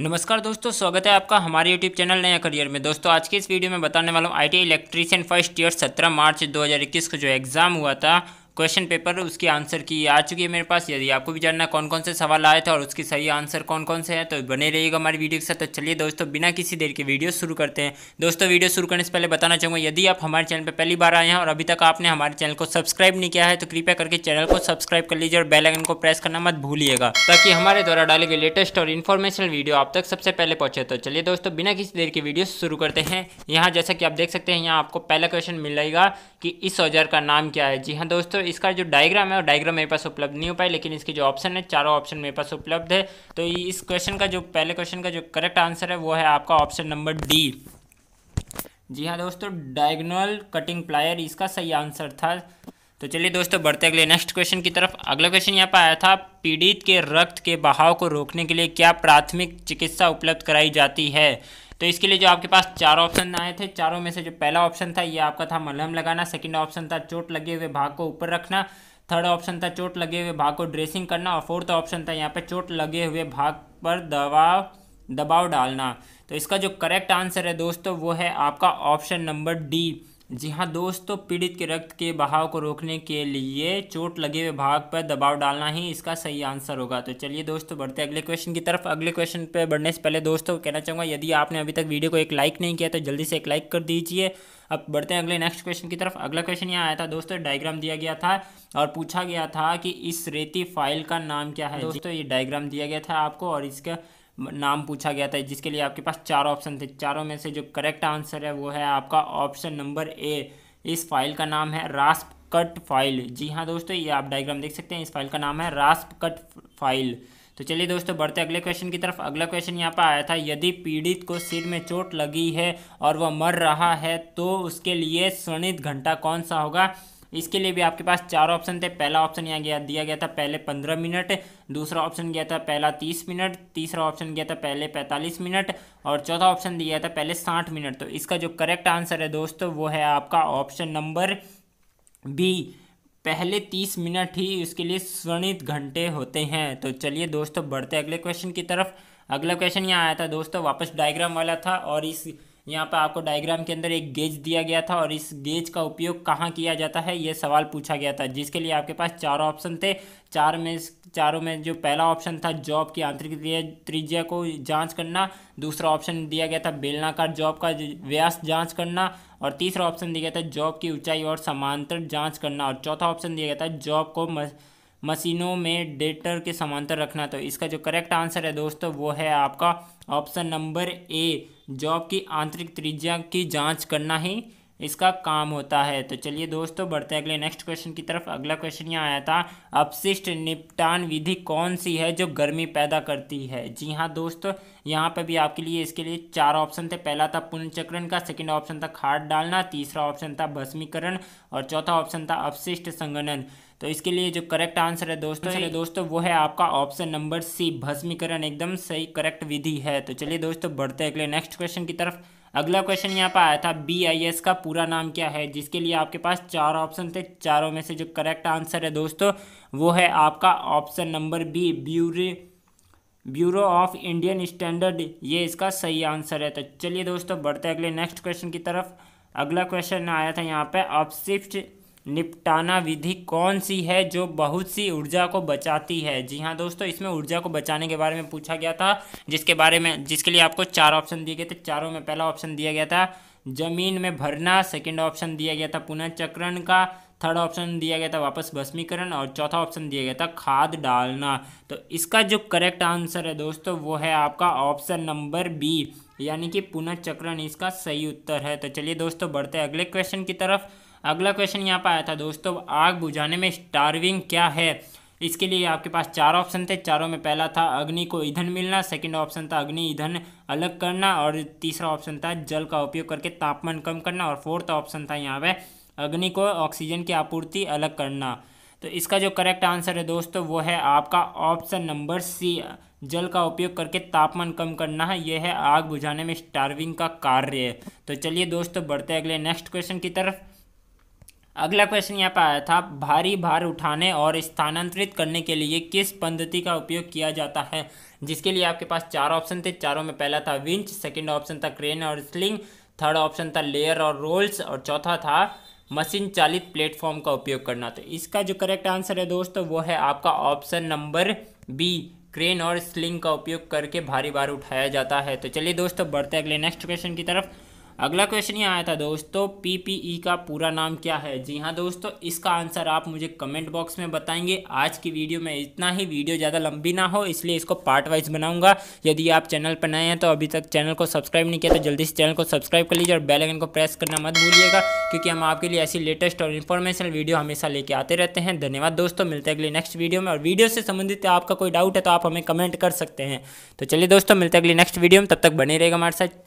नमस्कार दोस्तों स्वागत है आपका हमारे यूट्यूब चैनल नया करियर में दोस्तों आज के इस वीडियो में बताने वाला हूँ I T electrician first year 17 मार्च 2021 को जो एग्ज़ाम हुआ था क्वेश्चन पेपर उसकी आंसर की आ चुकी है मेरे पास यदि आपको भी जानना कौन कौन से सवाल आए थे और उसके सही आंसर कौन कौन से हैं तो बने रहिएगा हमारी वीडियो के साथ तो चलिए दोस्तों बिना किसी देर के वीडियो शुरू करते हैं दोस्तों वीडियो शुरू करने से पहले बताना चाहूँगा यदि आप हमारे चैनल पर पहली बार आए हैं और अभी तक आपने हमारे चैनल को सब्सक्राइब नहीं किया है तो कृपया करके चैनल को सब्सक्राइब कर लीजिए और बेलाइकन को प्रेस करना मत भूलिएगा ताकि हमारे द्वारा डाले गए लेटेस्ट और इन्फॉर्मेशनल वीडियो आप तक सबसे पहले पहुंचे तो चलिए दोस्तों बिना किसी देर के वीडियो शुरू करते हैं यहाँ जैसा कि आप देख सकते हैं यहाँ आपको पहला क्वेश्चन मिलेगा कि इस औजार का नाम क्या है जी हाँ दोस्तों इसका जो डायग्राम है वो डायग्राम मेरे पास उपलब्ध नहीं हो पाया लेकिन इसके जो ऑप्शन है चारों ऑप्शन मेरे पास उपलब्ध है तो इस क्वेश्चन का जो पहले क्वेश्चन का जो करेक्ट आंसर है वो है आपका ऑप्शन नंबर डी जी हाँ दोस्तों डायगनल कटिंग प्लायर इसका सही आंसर था तो चलिए दोस्तों बढ़ते अगले नेक्स्ट क्वेश्चन की तरफ अगला क्वेश्चन यहाँ पर आया था पीड़ित के रक्त के बहाव को रोकने के लिए क्या प्राथमिक चिकित्सा उपलब्ध कराई जाती है तो इसके लिए जो आपके पास चार ऑप्शन आए थे चारों में से जो पहला ऑप्शन था ये आपका था मलहम लगाना सेकेंड ऑप्शन था चोट लगे हुए भाग को ऊपर रखना थर्ड ऑप्शन था चोट लगे हुए भाग को ड्रेसिंग करना और फोर्थ ऑप्शन था यहाँ पर चोट लगे हुए भाग पर दबाव दबाव डालना तो इसका जो करेक्ट आंसर है दोस्तों वो है आपका ऑप्शन नंबर डी जी हाँ दोस्तों तो पीड़ित के रक्त के बहाव को रोकने के लिए चोट लगे हुए भाग पर दबाव डालना ही इसका सही आंसर होगा तो चलिए दोस्तों बढ़ते अगले क्वेश्चन की तरफ अगले क्वेश्चन पर बढ़ने से पहले दोस्तों तो कहना चाहूँगा यदि आपने अभी तक वीडियो को एक लाइक नहीं किया तो जल्दी से एक लाइक कर दीजिए अब बढ़ते हैं अगले नेक्स्ट क्वेश्चन की तरफ अगला क्वेश्चन यहाँ आया था दोस्तों डायग्राम दिया गया था और पूछा गया था कि इस रेती फाइल का नाम क्या है हाँ दोस्तों तो ये डायग्राम दिया गया था आपको और इसका नाम पूछा गया था जिसके लिए आपके पास चार ऑप्शन थे चारों में से जो करेक्ट आंसर है वो है आपका ऑप्शन नंबर ए इस फाइल का नाम है रास्प कट फाइल जी हाँ दोस्तों ये आप डायग्राम देख सकते हैं इस फाइल का नाम है रास्प कट फाइल तो चलिए दोस्तों बढ़ते अगले क्वेश्चन की तरफ अगला क्वेश्चन यहाँ पर आया था यदि पीड़ित को सिर में चोट लगी है और वह मर रहा है तो उसके लिए स्वर्णित घंटा कौन सा होगा इसके लिए भी आपके पास चार ऑप्शन थे पहला ऑप्शन यहाँ गया दिया गया था पहले पंद्रह मिनट दूसरा ऑप्शन गया था पहला तीस मिनट तीसरा ऑप्शन गया था पहले पैंतालीस मिनट और चौथा ऑप्शन दिया गया था पहले साठ मिनट तो इसका जो करेक्ट आंसर है दोस्तों वो है आपका ऑप्शन नंबर बी पहले तीस मिनट ही उसके लिए स्वर्णित घंटे होते हैं तो चलिए दोस्तों बढ़ते अगले क्वेश्चन की तरफ अगला क्वेश्चन यहाँ आया था दोस्तों वापस डायग्राम वाला था और इस यहाँ पर आपको डायग्राम के अंदर एक गेज दिया गया था और इस गेज का उपयोग कहाँ किया जाता है ये सवाल पूछा गया था जिसके लिए आपके पास चार ऑप्शन थे चार में चारों में जो पहला ऑप्शन था जॉब की आंतरिक त्रिज्या को जांच करना दूसरा ऑप्शन दिया गया था बेलनाकार जॉब का व्यास जांच करना और तीसरा ऑप्शन दिया गया था जॉब की ऊंचाई और समांतर जांच करना और चौथा ऑप्शन दिया गया था जॉब को मशीनों में डेटर के समांतर रखना तो इसका जो करेक्ट आंसर है दोस्तों वो है आपका ऑप्शन नंबर ए जॉब की आंतरिक त्रिज्या की जांच करना ही इसका काम होता है तो चलिए दोस्तों बढ़ते हैं अगले नेक्स्ट क्वेश्चन की तरफ अगला क्वेश्चन यहाँ आया था अपशिष्ट निपटान विधि कौन सी है जो गर्मी पैदा करती है जी हाँ दोस्तों यहाँ पर भी आपके लिए इसके लिए चार ऑप्शन थे पहला था पुनर्चक्रण का सेकंड ऑप्शन था खाद डालना तीसरा ऑप्शन था भस्मीकरण और चौथा ऑप्शन था अपशिष्ट संगणन तो इसके लिए जो करेक्ट आंसर है दोस्तों है दोस्तों वो है आपका ऑप्शन नंबर सी भस्मीकरण एकदम सही करेक्ट विधि है तो चलिए दोस्तों बढ़ते हैं अगले नेक्स्ट क्वेश्चन की तरफ अगला क्वेश्चन यहाँ पर आया था बी आई एस का पूरा नाम क्या है जिसके लिए आपके पास चार ऑप्शन थे चारों में से जो करेक्ट आंसर है दोस्तों वो है आपका option number B bureau bureau of Indian standard ये इसका सही आंसर है तो चलिए दोस्तों बढ़ते अगले नेक्स्ट क्वेश्चन की तरफ अगला क्वेश्चन आया था यहाँ पे अपशिफ्ट निपटाना विधि कौन सी है जो बहुत सी ऊर्जा को बचाती है जी हाँ दोस्तों इसमें ऊर्जा को बचाने के बारे में पूछा गया था जिसके बारे में जिसके लिए आपको चार ऑप्शन दिए गए थे चारों में पहला ऑप्शन दिया गया था जमीन में भरना सेकंड ऑप्शन दिया गया था पुनः चक्रण का थर्ड ऑप्शन दिया गया था वापस भस्मीकरण और चौथा ऑप्शन दिया गया था खाद डालना तो इसका जो करेक्ट आंसर है दोस्तों वो है आपका ऑप्शन नंबर बी यानी कि पुनर्चक्रण इसका सही उत्तर है तो चलिए दोस्तों बढ़ते हैं अगले क्वेश्चन की तरफ अगला क्वेश्चन यहाँ पर आया था दोस्तों आग बुझाने में स्टार्विंग क्या है इसके लिए आपके पास चार ऑप्शन थे चारों में पहला था अग्नि को ईंधन मिलना सेकंड ऑप्शन था अग्नि ईंधन अलग करना और तीसरा ऑप्शन था जल का उपयोग करके तापमान कम करना और फोर्थ ऑप्शन था यहाँ पे अग्नि को ऑक्सीजन की आपूर्ति अलग करना तो इसका जो करेक्ट आंसर है दोस्तों वो है आपका ऑप्शन नंबर सी जल का उपयोग करके तापमान कम करना है यह है आग बुझाने में स्टार्विंग का कार्य तो चलिए दोस्तों बढ़ते अगले नेक्स्ट क्वेश्चन की तरफ अगला क्वेश्चन यहाँ पर आया था भारी भार उठाने और स्थानांतरित करने के लिए किस पद्धति का उपयोग किया जाता है जिसके लिए आपके पास चार ऑप्शन थे चारों में पहला था विंच सेकंड ऑप्शन था क्रेन और स्लिंग थर्ड ऑप्शन था लेयर और रोल्स और चौथा था मशीन चालित प्लेटफॉर्म का उपयोग करना तो इसका जो करेक्ट आंसर है दोस्तों वो है आपका ऑप्शन नंबर बी क्रेन और स्लिंग का उपयोग करके भारी भार उठाया जाता है तो चलिए दोस्तों बढ़ते अगले नेक्स्ट क्वेश्चन की तरफ अगला क्वेश्चन ये आया था दोस्तों पीपीई e का पूरा नाम क्या है जी हाँ दोस्तों इसका आंसर आप मुझे कमेंट बॉक्स में बताएंगे आज की वीडियो में इतना ही वीडियो ज़्यादा लंबी ना हो इसलिए इसको पार्ट वाइज बनाऊंगा यदि आप चैनल पर नए हैं तो अभी तक चैनल को सब्सक्राइब नहीं किया तो जल्दी से चैनल को सब्सक्राइब कर लीजिए और बेलाइकन को प्रेस करना मत भूलिएगा क्योंकि हम आपके लिए ऐसी लेटेस्ट और इन्फॉर्मेशनल वीडियो हमेशा लेके आते रहते हैं धन्यवाद दोस्तों मिलते हैं अगले नेक्स्ट वीडियो में और वीडियो से संबंधित आपका कोई डाउट है तो आप हमें कमेंट कर सकते हैं तो चलिए दोस्तों मिलते हैं अगले नेक्स्ट वीडियो में तब तक बने रहेगा हमारे साथ